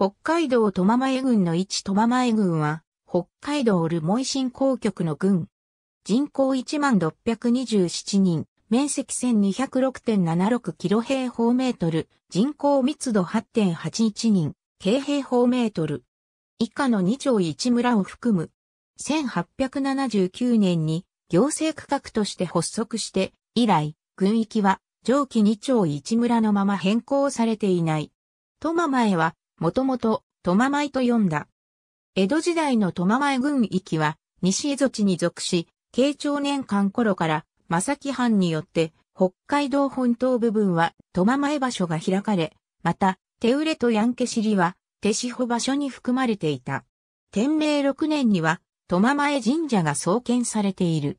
北海道苫前郡の一苫前郡は、北海道留萌振興局の郡。人口1627人、面積1206.76キロ平方メートル、人口密度8.81人、京平方メートル。以下の2町1村を含む。1879年に行政区画として発足して、以来、郡域は上記2町1村のまま変更されていない。苫前はもともと、トマと呼んだ。江戸時代の戸マ前軍域は、西蝦夷地に属し、慶長年間頃から、正木藩によって、北海道本島部分は、戸マ前場所が開かれ、また、手売れとヤンケシリは、手志保場所に含まれていた。天明6年には、戸マ前神社が創建されている。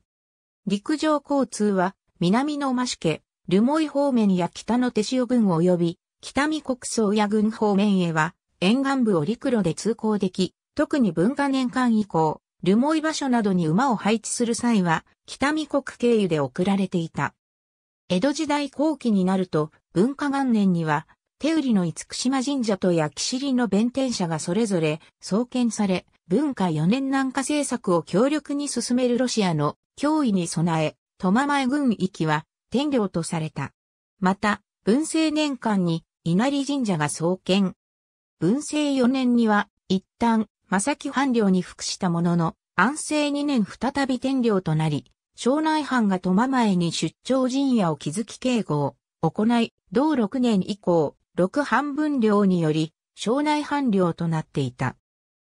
陸上交通は、南の増家、留萌方面や北の手塩郡及び、北見国総や軍方面へは、沿岸部を陸路で通行でき、特に文化年間以降、留萌場所などに馬を配置する際は、北見国経由で送られていた。江戸時代後期になると、文化元年には、手売りの厳島神社と焼き尻の弁天社がそれぞれ創建され、文化4年南下政策を強力に進めるロシアの脅威に備え、苫前軍域は天領とされた。また、文政年間に稲荷神社が創建。文政4年には、一旦、正木藩領に服したものの、安政2年再び天領となり、庄内藩が苫前に出張陣屋を築き警護を行い、同6年以降、六半分領により、庄内藩領となっていた。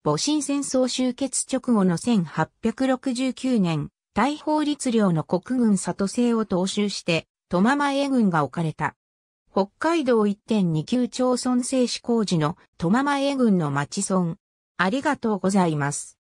戊辰戦争終結直後の1869年、大法律領の国軍里政を踏襲して、苫前軍が置かれた。北海道1.29町村制施工時の戸間マ軍郡の町村。ありがとうございます。